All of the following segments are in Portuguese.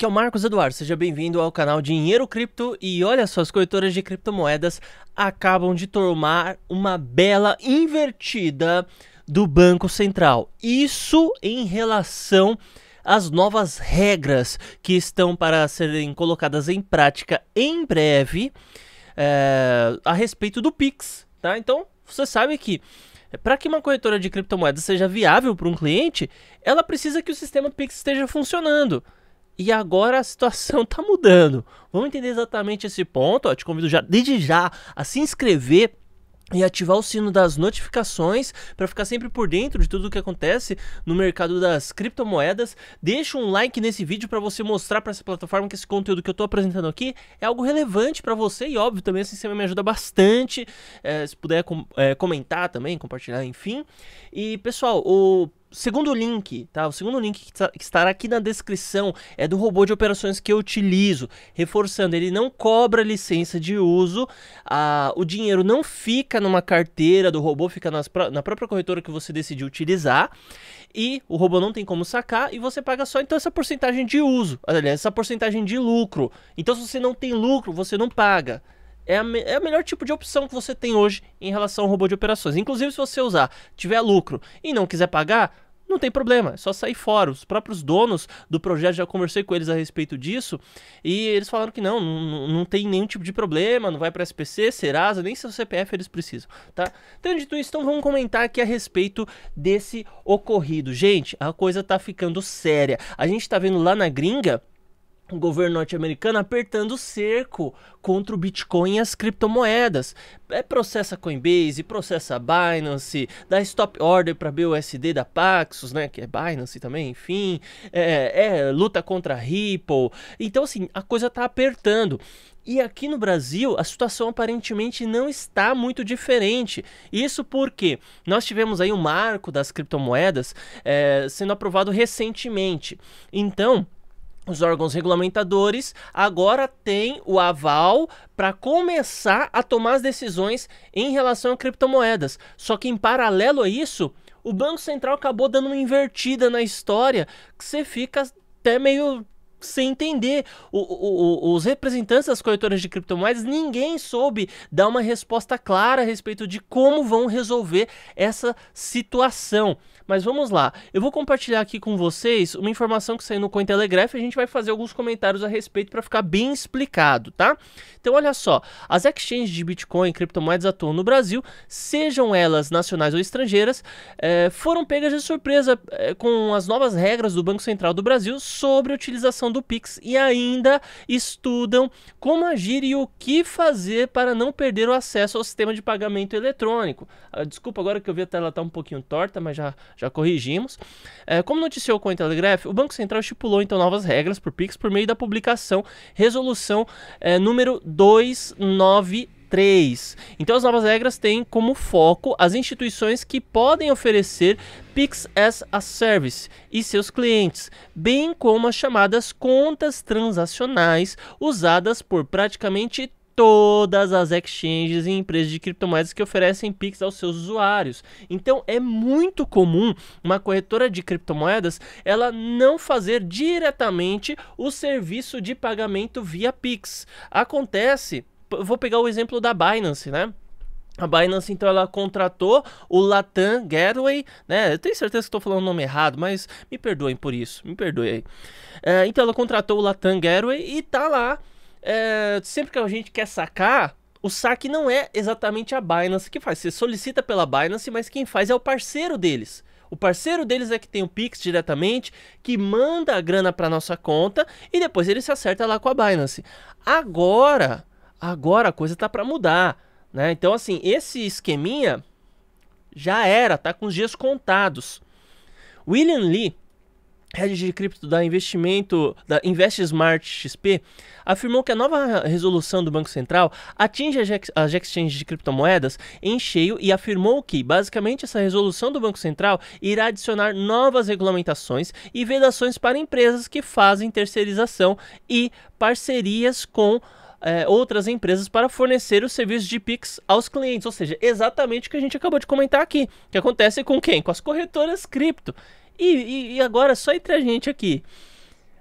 Aqui é o Marcos Eduardo, seja bem-vindo ao canal Dinheiro Cripto e olha só, as corretoras de criptomoedas acabam de tomar uma bela invertida do Banco Central. Isso em relação às novas regras que estão para serem colocadas em prática em breve é, a respeito do Pix, tá? Então, você sabe que eh, para que uma corretora de criptomoedas seja viável para um cliente, ela precisa que o sistema Pix esteja funcionando. E agora a situação tá mudando. Vamos entender exatamente esse ponto. Ó, te convido já desde já a se inscrever e ativar o sino das notificações para ficar sempre por dentro de tudo o que acontece no mercado das criptomoedas. Deixa um like nesse vídeo para você mostrar para essa plataforma que esse conteúdo que eu estou apresentando aqui é algo relevante para você e óbvio também assim você me ajuda bastante. É, se puder com, é, comentar também, compartilhar, enfim. E pessoal, o segundo link, tá? O segundo link que, que estará aqui na descrição é do robô de operações que eu utilizo. Reforçando, ele não cobra licença de uso, a, o dinheiro não fica numa carteira do robô, fica nas, na própria corretora que você decidiu utilizar. E o robô não tem como sacar e você paga só então essa porcentagem de uso, aliás, essa porcentagem de lucro. Então, se você não tem lucro, você não paga. É, a, é o melhor tipo de opção que você tem hoje em relação ao robô de operações. Inclusive, se você usar, tiver lucro e não quiser pagar, não tem problema, é só sair fora. Os próprios donos do projeto, já conversei com eles a respeito disso, e eles falaram que não, não, não tem nenhum tipo de problema, não vai para SPC, Serasa, nem seu CPF eles precisam, tá? Então, dito isso, então vamos comentar aqui a respeito desse ocorrido. Gente, a coisa tá ficando séria. A gente tá vendo lá na gringa o governo norte-americano apertando o cerco contra o Bitcoin e as criptomoedas. É, processa Coinbase, processa Binance, dá stop order para BUSD da Paxos, né, que é Binance também, enfim, é, é, luta contra a Ripple. Então, assim, a coisa tá apertando. E aqui no Brasil, a situação aparentemente não está muito diferente. Isso porque nós tivemos aí o um marco das criptomoedas é, sendo aprovado recentemente. Então, os órgãos regulamentadores agora têm o aval para começar a tomar as decisões em relação a criptomoedas. Só que em paralelo a isso, o Banco Central acabou dando uma invertida na história que você fica até meio sem entender. O, o, o, os representantes das corretoras de criptomoedas, ninguém soube dar uma resposta clara a respeito de como vão resolver essa situação. Mas vamos lá, eu vou compartilhar aqui com vocês uma informação que saiu no Cointelegraph e a gente vai fazer alguns comentários a respeito para ficar bem explicado, tá? Então olha só, as exchanges de Bitcoin e criptomoedas atuam no Brasil, sejam elas nacionais ou estrangeiras, eh, foram pegas de surpresa eh, com as novas regras do Banco Central do Brasil sobre a utilização do Pix e ainda estudam como agir e o que fazer para não perder o acesso ao sistema de pagamento eletrônico. Ah, desculpa agora que eu vi a tela tá um pouquinho torta, mas já já corrigimos. É, como noticiou o Telegraph o Banco Central estipulou então novas regras por PIX por meio da publicação Resolução é, número 293. Então as novas regras têm como foco as instituições que podem oferecer Pix as a Service e seus clientes, bem como as chamadas contas transacionais usadas por praticamente todas as exchanges e empresas de criptomoedas que oferecem Pix aos seus usuários. Então é muito comum uma corretora de criptomoedas ela não fazer diretamente o serviço de pagamento via Pix. Acontece, vou pegar o exemplo da Binance, né? A Binance, então, ela contratou o Latam Gateway, né? Eu tenho certeza que estou falando o nome errado, mas me perdoem por isso, me perdoem aí. É, então, ela contratou o Latam Gateway e tá lá é, sempre que a gente quer sacar, o saque não é exatamente a Binance que faz. Você solicita pela Binance, mas quem faz é o parceiro deles. O parceiro deles é que tem o Pix diretamente, que manda a grana para nossa conta e depois ele se acerta lá com a Binance. Agora, agora a coisa tá para mudar, né? Então assim, esse esqueminha já era, tá com os dias contados. William Lee Rede de cripto da investimento da Invest Smart XP afirmou que a nova resolução do Banco Central atinge as exchanges de criptomoedas em cheio e afirmou que, basicamente, essa resolução do Banco Central irá adicionar novas regulamentações e vedações para empresas que fazem terceirização e parcerias com é, outras empresas para fornecer os serviços de Pix aos clientes. Ou seja, exatamente o que a gente acabou de comentar aqui, que acontece com quem? Com as corretoras cripto. E, e, agora, só entre a gente aqui.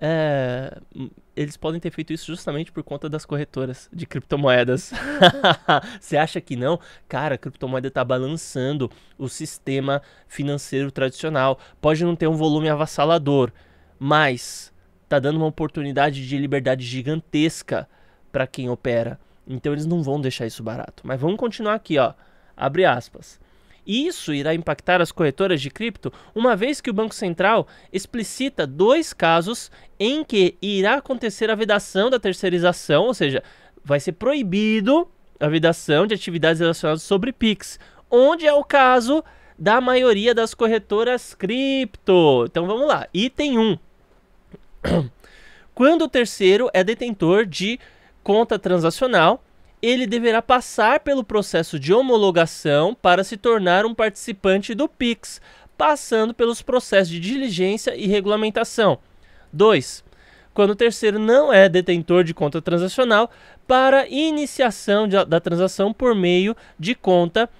É, eles podem ter feito isso justamente por conta das corretoras de criptomoedas. Você acha que não? Cara, a criptomoeda está balançando o sistema financeiro tradicional. Pode não ter um volume avassalador, mas está dando uma oportunidade de liberdade gigantesca para quem opera. Então eles não vão deixar isso barato. Mas vamos continuar aqui, ó. Abre aspas isso irá impactar as corretoras de cripto, uma vez que o Banco Central explicita dois casos em que irá acontecer a vedação da terceirização, ou seja, vai ser proibido a vedação de atividades relacionadas sobre PIX, onde é o caso da maioria das corretoras cripto. Então vamos lá. Item 1. Quando o terceiro é detentor de conta transacional ele deverá passar pelo processo de homologação para se tornar um participante do PIX, passando pelos processos de diligência e regulamentação. 2. Quando o terceiro não é detentor de conta transacional, para iniciação de, da transação por meio de conta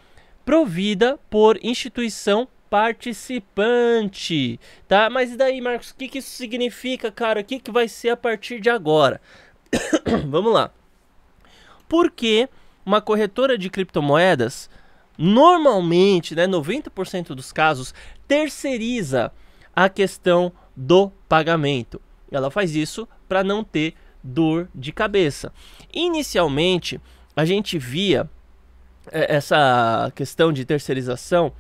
provida por instituição participante, tá? Mas e daí, Marcos, o que, que isso significa, cara? O que, que vai ser a partir de agora? Vamos lá porque uma corretora de criptomoedas normalmente, né, 90% dos casos, terceiriza a questão do pagamento. Ela faz isso para não ter dor de cabeça. Inicialmente, a gente via é, essa questão de terceirização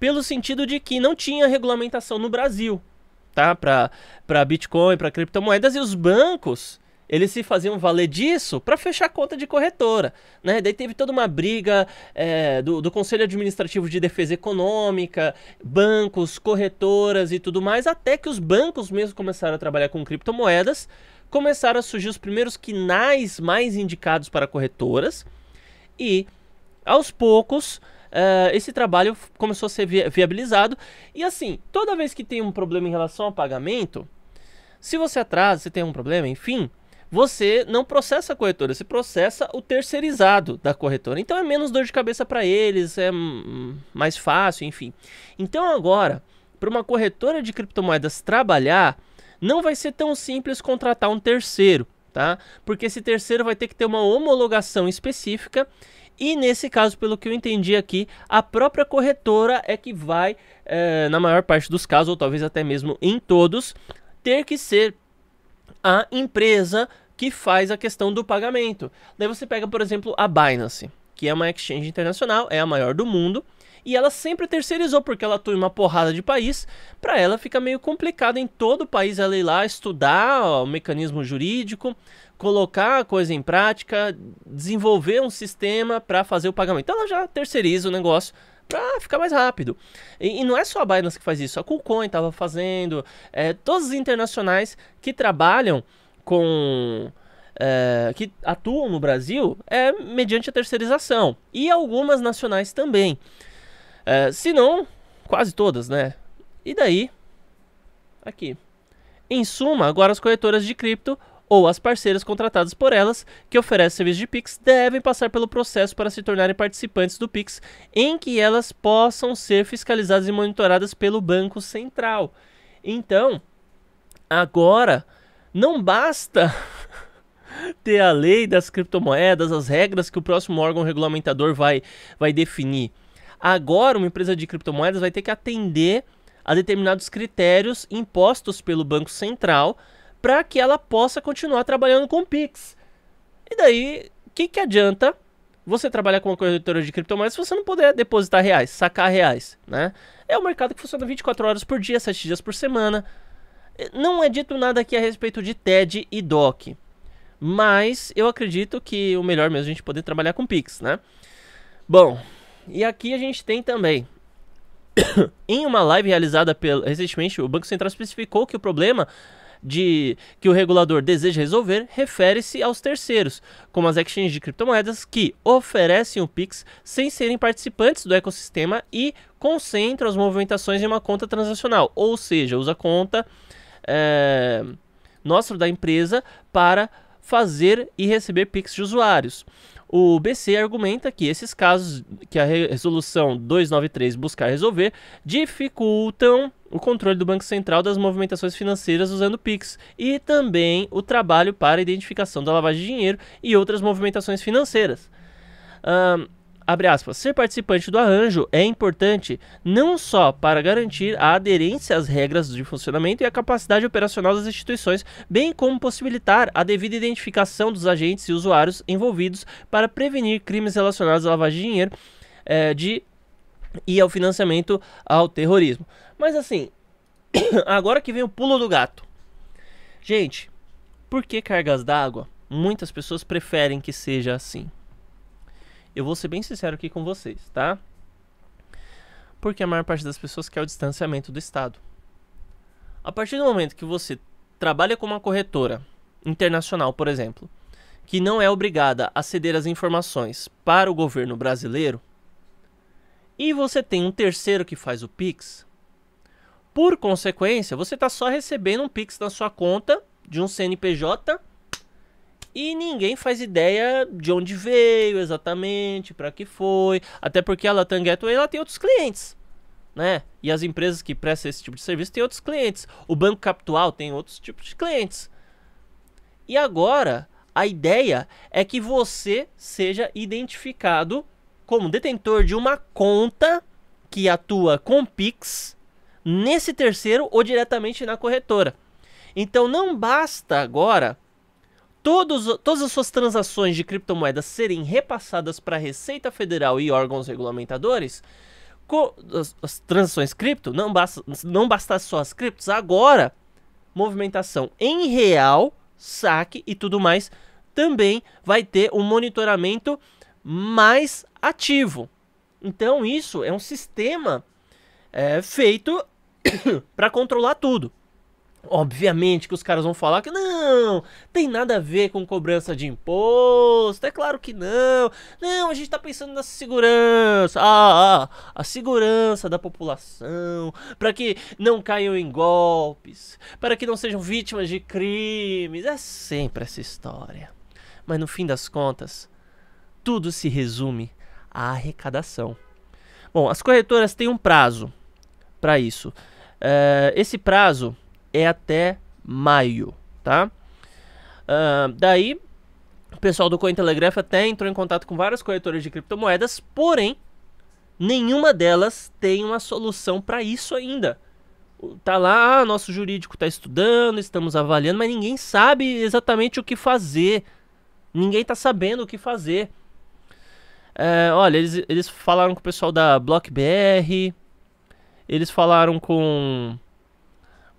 pelo sentido de que não tinha regulamentação no Brasil, tá? Para Bitcoin, para criptomoedas e os bancos eles se faziam valer disso para fechar conta de corretora. Né? Daí teve toda uma briga é, do, do, Conselho Administrativo de Defesa Econômica, bancos, corretoras e tudo mais, até que os bancos mesmo começaram a trabalhar com criptomoedas, começaram a surgir os primeiros quinais mais indicados para corretoras e, aos poucos, Uh, esse trabalho começou a ser vi viabilizado. E assim, toda vez que tem um problema em relação ao pagamento, se você atrasa, se tem um problema, enfim, você não processa a corretora, você processa o terceirizado da corretora. Então é menos dor de cabeça para eles, é mais fácil, enfim. Então agora, para uma corretora de criptomoedas trabalhar, não vai ser tão simples contratar um terceiro, tá? Porque esse terceiro vai ter que ter uma homologação específica. E nesse caso, pelo que eu entendi aqui, a própria corretora é que vai, é, na maior parte dos casos, ou talvez até mesmo em todos, ter que ser a empresa que faz a questão do pagamento. Daí você pega, por exemplo, a Binance, que é uma exchange internacional, é a maior do mundo, e ela sempre terceirizou porque ela atua em uma porrada de país. Para ela fica meio complicado em todo o país ela ir lá estudar o mecanismo jurídico, colocar a coisa em prática, desenvolver um sistema para fazer o pagamento. Então ela já terceiriza o negócio para ficar mais rápido. E, e, não é só a Binance que faz isso, a KuCoin estava fazendo, é, todos os internacionais que trabalham com. É, que atuam no Brasil é mediante a terceirização. E algumas nacionais também. É, se não, quase todas, né? E daí? Aqui. Em suma, agora as corretoras de cripto ou as parceiras contratadas por elas que oferecem serviço de Pix devem passar pelo processo para se tornarem participantes do Pix, em que elas possam ser fiscalizadas e monitoradas pelo Banco Central. Então, agora não basta ter a lei das criptomoedas, as regras que o próximo órgão regulamentador vai, vai definir. Agora, uma empresa de criptomoedas vai ter que atender a determinados critérios impostos pelo Banco Central para que ela possa continuar trabalhando com Pix. E daí, o que, que adianta você trabalhar com uma corretora de criptomoedas se você não puder depositar reais, sacar reais, né? É um mercado que funciona 24 horas por dia, 7 dias por semana. Não é dito nada aqui a respeito de TED e DOC, mas eu acredito que o melhor mesmo é a gente poder trabalhar com Pix, né? Bom, e aqui a gente tem também em uma live realizada pelo, recentemente, o Banco Central especificou que o problema de que o regulador deseja resolver refere-se aos terceiros, como as exchanges de criptomoedas que oferecem o Pix sem serem participantes do ecossistema e concentram as movimentações em uma conta transacional, ou seja, usa a conta é, da empresa para fazer e receber Pix de usuários. O BC argumenta que esses casos que a resolução 293 buscar resolver dificultam o controle do Banco Central das movimentações financeiras usando PIX e também o trabalho para identificação da lavagem de dinheiro e outras movimentações financeiras. Um, abre aspas, ser participante do arranjo é importante não só para garantir a aderência às regras de funcionamento e a capacidade operacional das instituições, bem como possibilitar a devida identificação dos agentes e usuários envolvidos para prevenir crimes relacionados à lavagem de dinheiro é, de, e ao financiamento ao terrorismo. Mas assim, agora que vem o pulo do gato. Gente, por que cargas d'água? Muitas pessoas preferem que seja assim. Eu vou ser bem sincero aqui com vocês, tá? Porque a maior parte das pessoas quer o distanciamento do Estado. A partir do momento que você trabalha com uma corretora internacional, por exemplo, que não é obrigada a ceder as informações para o governo brasileiro, e você tem um terceiro que faz o Pix, por consequência, você está só recebendo um Pix na sua conta de um CNPJ e ninguém faz ideia de onde veio exatamente, para que foi. Até porque a Latam Gateway ela tem outros clientes. Né? E as empresas que prestam esse tipo de serviço têm outros clientes. O Banco Capital tem outros tipos de clientes. E agora, a ideia é que você seja identificado como detentor de uma conta que atua com Pix nesse terceiro ou diretamente na corretora. Então não basta agora todos, todas as suas transações de criptomoedas serem repassadas para a Receita Federal e órgãos regulamentadores, as, as, transações cripto, não basta, não basta só as criptos, agora movimentação em real, saque e tudo mais, também vai ter um monitoramento mais ativo. Então isso é um sistema é, feito para controlar tudo. Obviamente que os caras vão falar que não, tem nada a ver com cobrança de imposto, é claro que não. Não, a gente está pensando na segurança, ah, ah, a segurança da população, para que não caiam em golpes, para que não sejam vítimas de crimes. É sempre essa história. Mas no fim das contas, tudo se resume à arrecadação. Bom, as corretoras têm um prazo para isso. Eh, esse prazo é até maio, tá? Uh, daí, o pessoal do Cointelegraph até entrou em contato com várias corretoras de criptomoedas, porém, nenhuma delas tem uma solução para isso ainda. Tá lá, ah, nosso jurídico está estudando, estamos avaliando, mas ninguém sabe exatamente o que fazer. Ninguém está sabendo o que fazer. É, olha, eles, eles falaram com o pessoal da BlockBR, eles falaram com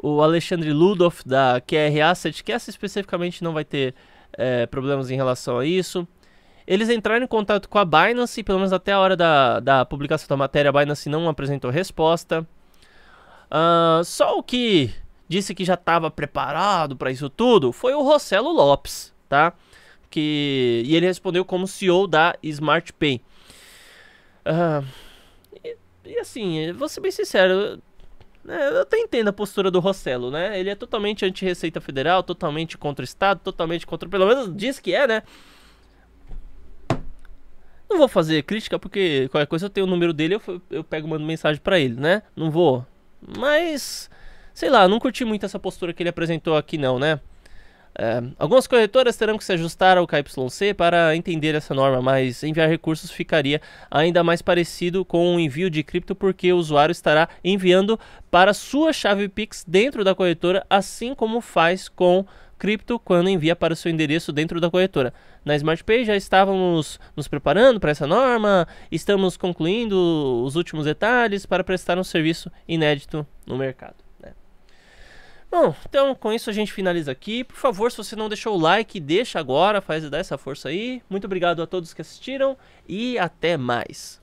o Alexandre Ludolf da QR Asset, que essa especificamente não vai ter é, problemas em relação a isso. Eles entraram em contato com a Binance, pelo menos até a hora da, da publicação da matéria, a Binance não apresentou resposta. Uh, só o que disse que já estava preparado para isso tudo foi o Rossello Lopes, tá? Que, e ele respondeu como CEO da SmartPay. Uh, ah, e, e assim, vou ser bem sincero, é, eu até entendo a postura do Rossello, né? Ele é totalmente anti-Receita Federal, totalmente contra o Estado, totalmente contra. Pelo menos diz que é, né? Não vou fazer crítica porque qualquer coisa eu tenho o número dele, eu, eu pego e mando mensagem para ele, né? Não vou. Mas, sei lá, não curti muito essa postura que ele apresentou aqui, não, né? algumas corretoras terão que se ajustar ao KYC para entender essa norma, mas enviar recursos ficaria ainda mais parecido com o envio de cripto, porque o usuário estará enviando para sua chave Pix dentro da corretora, assim como faz com cripto quando envia para o seu endereço dentro da corretora. Na SmartPay já estávamos nos preparando para essa norma, estamos concluindo os últimos detalhes para prestar um serviço inédito no mercado. Bom, então com isso a gente finaliza aqui. Por favor, se você não deixou o like, deixa agora, faz dá essa força aí. Muito obrigado a todos que assistiram e até mais.